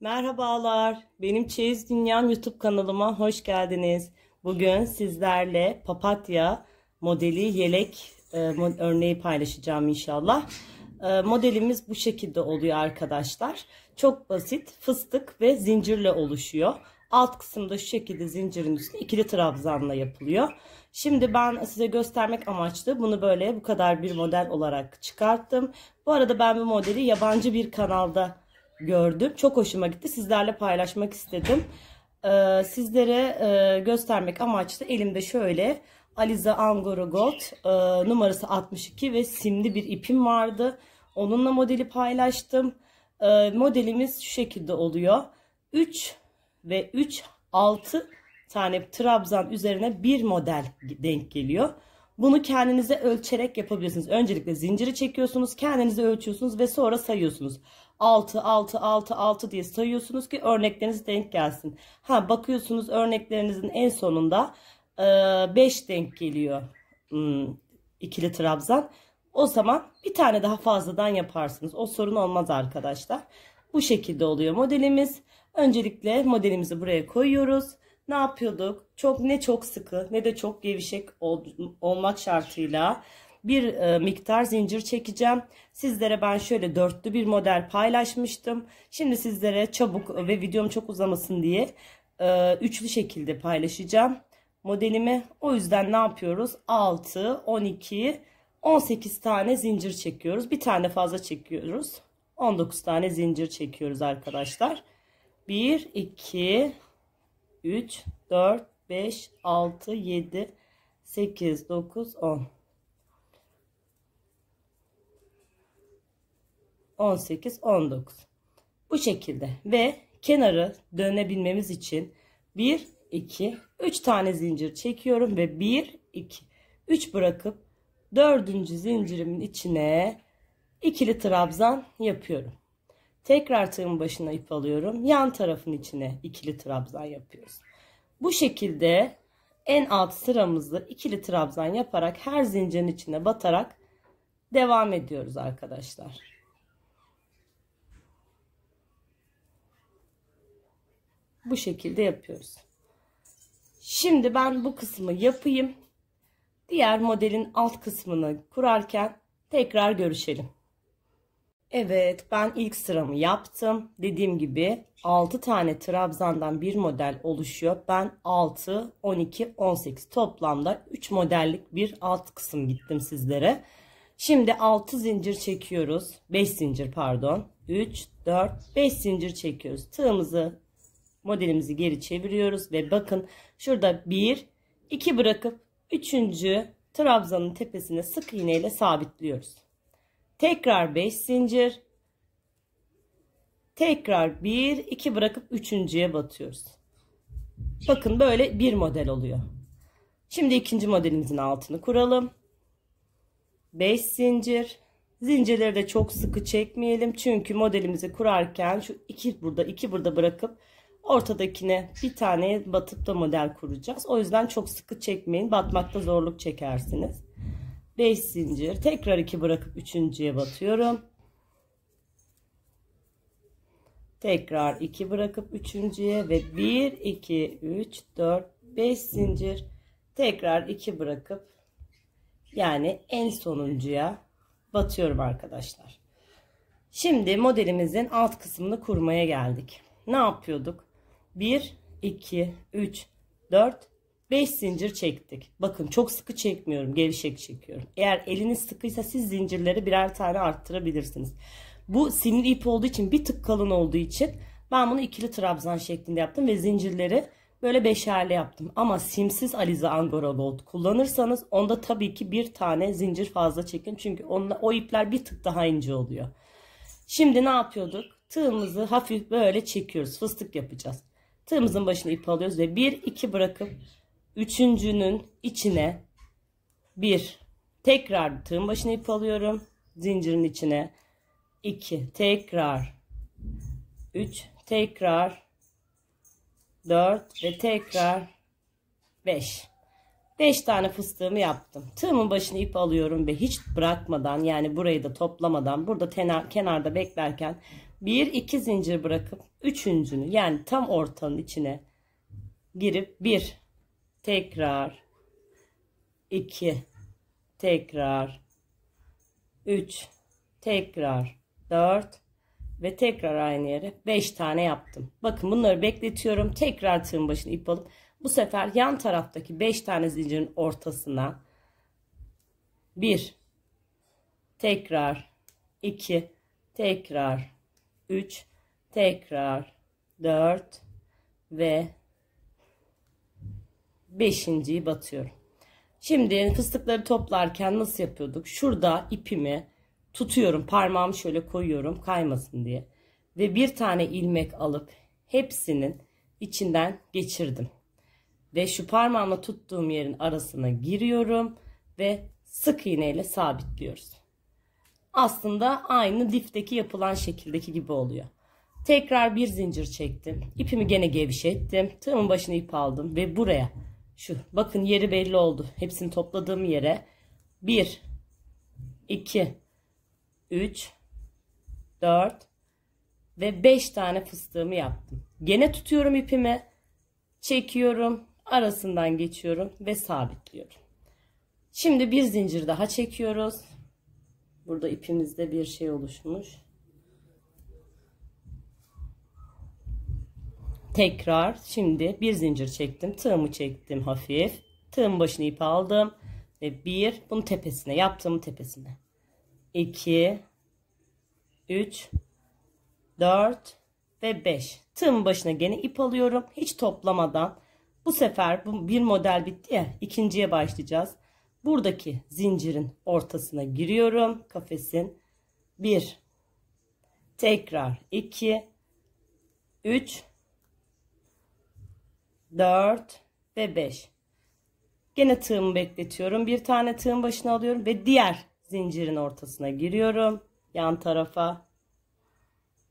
Merhabalar, benim Çeyiz Dünyam YouTube kanalıma hoş geldiniz. Bugün sizlerle papatya modeli yelek e, örneği paylaşacağım inşallah. E, modelimiz bu şekilde oluyor arkadaşlar. Çok basit, fıstık ve zincirle oluşuyor. Alt kısımda şu şekilde zincirin üstüne ikili trabzanla yapılıyor. Şimdi ben size göstermek amaçlı bunu böyle bu kadar bir model olarak çıkarttım. Bu arada ben bu modeli yabancı bir kanalda gördüm. Çok hoşuma gitti. Sizlerle paylaşmak istedim. Ee, sizlere e, göstermek amaçlı elimde şöyle Alize Angora Gold e, numarası 62 ve simli bir ipim vardı. Onunla modeli paylaştım. E, modelimiz şu şekilde oluyor. 3 ve 3 6 tane trabzan üzerine bir model denk geliyor. Bunu kendinize ölçerek yapabilirsiniz. Öncelikle zinciri çekiyorsunuz, kendinize ölçüyorsunuz ve sonra sayıyorsunuz. 6 6 6 6 diye sayıyorsunuz ki örnekleriniz denk gelsin. Ha bakıyorsunuz örneklerinizin en sonunda 5 e, denk geliyor hmm, ikili trabzan. O zaman bir tane daha fazladan yaparsınız. O sorun olmaz arkadaşlar. Bu şekilde oluyor modelimiz. Öncelikle modelimizi buraya koyuyoruz. Ne yapıyorduk? Çok ne çok sıkı ne de çok gevşek ol, olmak şartıyla bir e, miktar zincir çekeceğim. Sizlere ben şöyle dörtlü bir model paylaşmıştım. Şimdi sizlere çabuk ve videom çok uzamasın diye e, üçlü şekilde paylaşacağım modelimi. O yüzden ne yapıyoruz? 6, 12, 18 tane zincir çekiyoruz. Bir tane fazla çekiyoruz. 19 tane zincir çekiyoruz arkadaşlar. 1, 2, 3, 4, 5, 6, 7, 8, 9, 10. 18, 19. Bu şekilde ve kenarı dönebilmemiz için 1, 2, 3 tane zincir çekiyorum ve 1, 2, 3 bırakıp dördüncü zincirimin içine ikili trabzan yapıyorum. Tekrar tığın başına ip alıyorum. Yan tarafın içine ikili trabzan yapıyoruz. Bu şekilde en alt sıramızı ikili trabzan yaparak her zincirin içine batarak devam ediyoruz arkadaşlar. Bu şekilde yapıyoruz. Şimdi ben bu kısmı yapayım. Diğer modelin alt kısmını kurarken tekrar görüşelim. Evet ben ilk sıramı yaptım. Dediğim gibi 6 tane trabzandan bir model oluşuyor. Ben 6, 12, 18 toplamda 3 modellik bir alt kısım gittim sizlere. Şimdi 6 zincir çekiyoruz. 5 zincir pardon. 3, 4, 5 zincir çekiyoruz. Tığımızı modelimizi geri çeviriyoruz ve bakın şurada 1 2 bırakıp 3. trabzanın tepesine sık iğneyle sabitliyoruz. Tekrar 5 zincir. Tekrar 1 2 bırakıp 3.'ye batıyoruz. Bakın böyle bir model oluyor. Şimdi ikinci modelimizin altını kuralım. 5 zincir. Zincirleri de çok sıkı çekmeyelim. Çünkü modelimizi kurarken şu iki burada iki burada bırakıp Ortadakine bir tane batıp da model kuracağız. O yüzden çok sıkı çekmeyin. Batmakta zorluk çekersiniz. 5 zincir. Tekrar 2 bırakıp 3.ye batıyorum. Tekrar 2 bırakıp 3.ye ve 1 2 3 4 5 zincir. Tekrar 2 bırakıp yani en sonuncuya batıyorum arkadaşlar. Şimdi modelimizin alt kısmını kurmaya geldik. Ne yapıyorduk? 1 2 3 4 5 zincir çektik. Bakın çok sıkı çekmiyorum. Gevşek çekiyorum. Eğer eliniz sıkıysa siz zincirleri birer tane arttırabilirsiniz. Bu sinir ip olduğu için bir tık kalın olduğu için ben bunu ikili trabzan şeklinde yaptım ve zincirleri böyle beşerli yaptım. Ama simsiz Alize Angora Gold kullanırsanız onda tabii ki bir tane zincir fazla çekin. Çünkü onunla, o ipler bir tık daha ince oluyor. Şimdi ne yapıyorduk? Tığımızı hafif böyle çekiyoruz. Fıstık yapacağız. Tığımızın başına ip alıyoruz ve 1 2 bırakıp üçüncünün içine 1 tekrar tığın başına ip alıyorum. Zincirin içine 2 tekrar 3 tekrar 4 ve tekrar 5. 5 tane fıstığımı yaptım. Tığımın başına ip alıyorum ve hiç bırakmadan yani burayı da toplamadan burada tenar, kenarda beklerken bir iki zincir bırakıp üçüncünü yani tam ortanın içine girip bir tekrar iki tekrar üç tekrar dört ve tekrar aynı yere beş tane yaptım. Bakın bunları bekletiyorum. Tekrar tığın başına ip alıp bu sefer yan taraftaki beş tane zincirin ortasına bir tekrar iki tekrar 3 tekrar 4 ve 5. batıyorum. Şimdi fıstıkları toplarken nasıl yapıyorduk? Şurada ipimi tutuyorum. Parmağımı şöyle koyuyorum kaymasın diye. Ve bir tane ilmek alıp hepsinin içinden geçirdim. Ve şu parmağımla tuttuğum yerin arasına giriyorum ve sık iğneyle sabitliyoruz aslında aynı difteki yapılan şekildeki gibi oluyor. Tekrar bir zincir çektim. İpimi gene gevşettim. Tığımın başına ip aldım ve buraya şu bakın yeri belli oldu. Hepsini topladığım yere 1 2 3 4 ve 5 tane fıstığımı yaptım. Gene tutuyorum ipimi. Çekiyorum. Arasından geçiyorum ve sabitliyorum. Şimdi bir zincir daha çekiyoruz Burada ipimizde bir şey oluşmuş. Tekrar şimdi bir zincir çektim. Tığımı çektim hafif. Tığın başını ip aldım. Ve bir bunun tepesine yaptığım tepesine. 2 3 4 ve 5. Tığımın başına gene ip alıyorum. Hiç toplamadan. Bu sefer bu bir model bitti ya. ikinciye başlayacağız buradaki zincirin ortasına giriyorum kafesin 1 tekrar 2 3 4 ve 5 gene tığımı bekletiyorum bir tane tığın başına alıyorum ve diğer zincirin ortasına giriyorum yan tarafa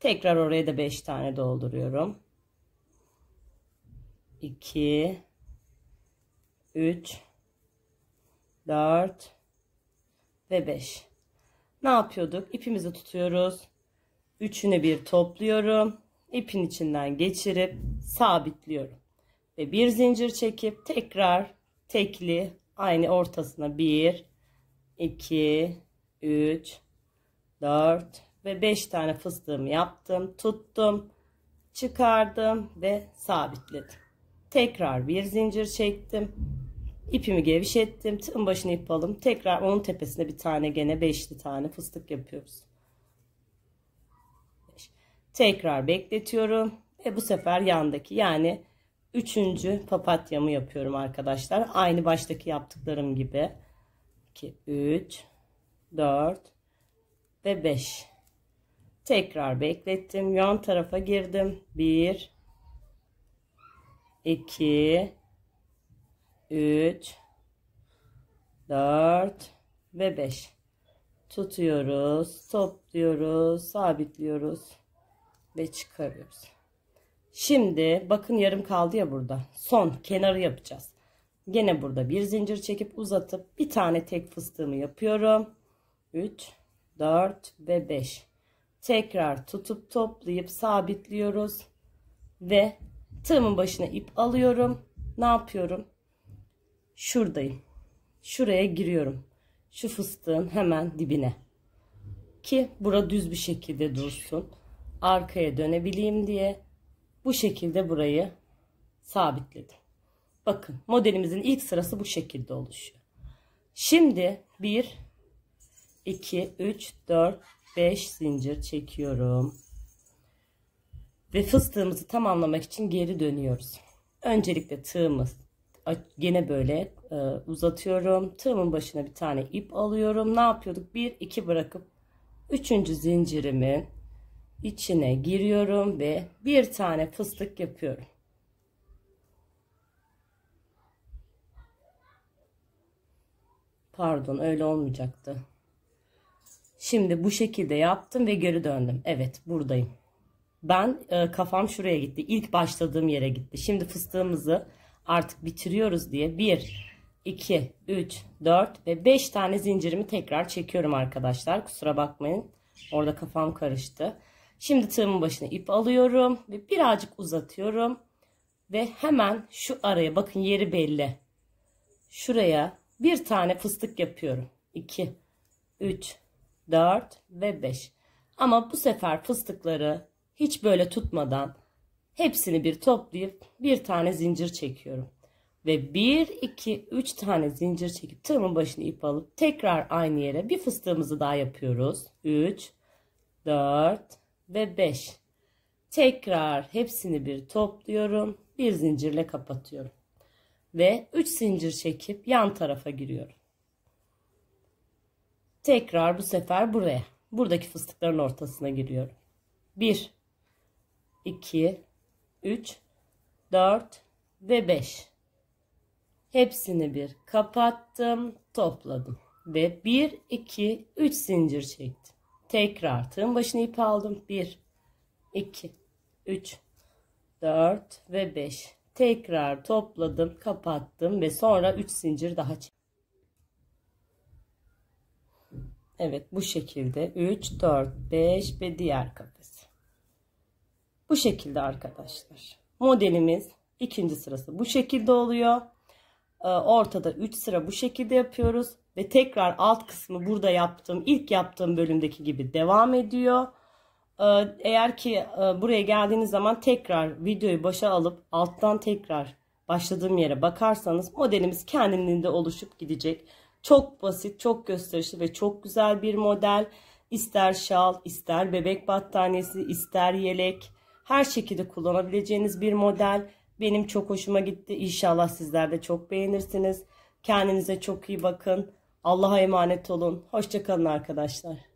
tekrar oraya da 5 tane dolduruyorum 2 3 4 ve 5. Ne yapıyorduk? İpimizi tutuyoruz. Üçünü bir topluyorum. ipin içinden geçirip sabitliyorum. Ve bir zincir çekip tekrar tekli aynı ortasına 1 2 3 4 ve 5 tane fıstığımı yaptım. Tuttum. Çıkardım ve sabitledim. Tekrar bir zincir çektim İpimi gevşettim. Tığın başını ip alım. Tekrar onun tepesine bir tane gene beşli tane fıstık yapıyoruz. Beş. Tekrar bekletiyorum. Ve bu sefer yandaki yani üçüncü papatyamı yapıyorum arkadaşlar. Aynı baştaki yaptıklarım gibi. 2, 3, 4 ve 5. Tekrar beklettim. Yan tarafa girdim. 1, 2, 3 4 ve 5 tutuyoruz topluyoruz sabitliyoruz ve çıkarıyoruz şimdi bakın yarım kaldı ya burada son kenarı yapacağız gene burada bir zincir çekip uzatıp bir tane tek fıstığımı yapıyorum 3 4 ve 5 tekrar tutup toplayıp sabitliyoruz ve tığımın başına ip alıyorum ne yapıyorum şuradayım. Şuraya giriyorum. Şu fıstığın hemen dibine. Ki bura düz bir şekilde dursun. Arkaya dönebileyim diye bu şekilde burayı sabitledim. Bakın modelimizin ilk sırası bu şekilde oluşuyor. Şimdi 1, 2, 3, 4, 5 zincir çekiyorum. Ve fıstığımızı tamamlamak için geri dönüyoruz. Öncelikle tığımız Yine böyle e, uzatıyorum. Tığımın başına bir tane ip alıyorum. Ne yapıyorduk? 1 2 bırakıp 3. zincirimin içine giriyorum ve bir tane fıstık yapıyorum. Pardon, öyle olmayacaktı. Şimdi bu şekilde yaptım ve geri döndüm. Evet, buradayım. Ben e, kafam şuraya gitti. İlk başladığım yere gitti. Şimdi fıstığımızı artık bitiriyoruz diye 1 2 3 4 ve 5 tane zincirimi tekrar çekiyorum arkadaşlar kusura bakmayın orada kafam karıştı şimdi tığımın başına ip alıyorum ve birazcık uzatıyorum ve hemen şu araya bakın yeri belli şuraya bir tane fıstık yapıyorum 2 3 4 ve 5 ama bu sefer fıstıkları hiç böyle tutmadan Hepsini bir toplayıp bir tane zincir çekiyorum. Ve 1, 2, 3 tane zincir çekip tığımın başını ip alıp tekrar aynı yere bir fıstığımızı daha yapıyoruz. 3, 4 ve 5. Tekrar hepsini bir topluyorum. Bir zincirle kapatıyorum. Ve 3 zincir çekip yan tarafa giriyorum. Tekrar bu sefer buraya. Buradaki fıstıkların ortasına giriyorum. 1, 2, 3, 4 ve 5. Hepsini bir kapattım, topladım ve 1, 2, 3 zincir çektim. Tekrar tığın başına ip aldım. 1, 2, 3, 4 ve 5. Tekrar topladım, kapattım ve sonra 3 zincir daha çektim. Evet bu şekilde 3, 4, 5 ve diğer kapı. Bu şekilde arkadaşlar. Modelimiz ikinci sırası bu şekilde oluyor. Ee, ortada 3 sıra bu şekilde yapıyoruz. Ve tekrar alt kısmı burada yaptığım ilk yaptığım bölümdeki gibi devam ediyor. Ee, eğer ki e, buraya geldiğiniz zaman tekrar videoyu başa alıp alttan tekrar başladığım yere bakarsanız modelimiz kendiliğinde oluşup gidecek. Çok basit, çok gösterişli ve çok güzel bir model. İster şal, ister bebek battaniyesi, ister yelek, her şekilde kullanabileceğiniz bir model. Benim çok hoşuma gitti. İnşallah sizler de çok beğenirsiniz. Kendinize çok iyi bakın. Allah'a emanet olun. Hoşçakalın arkadaşlar.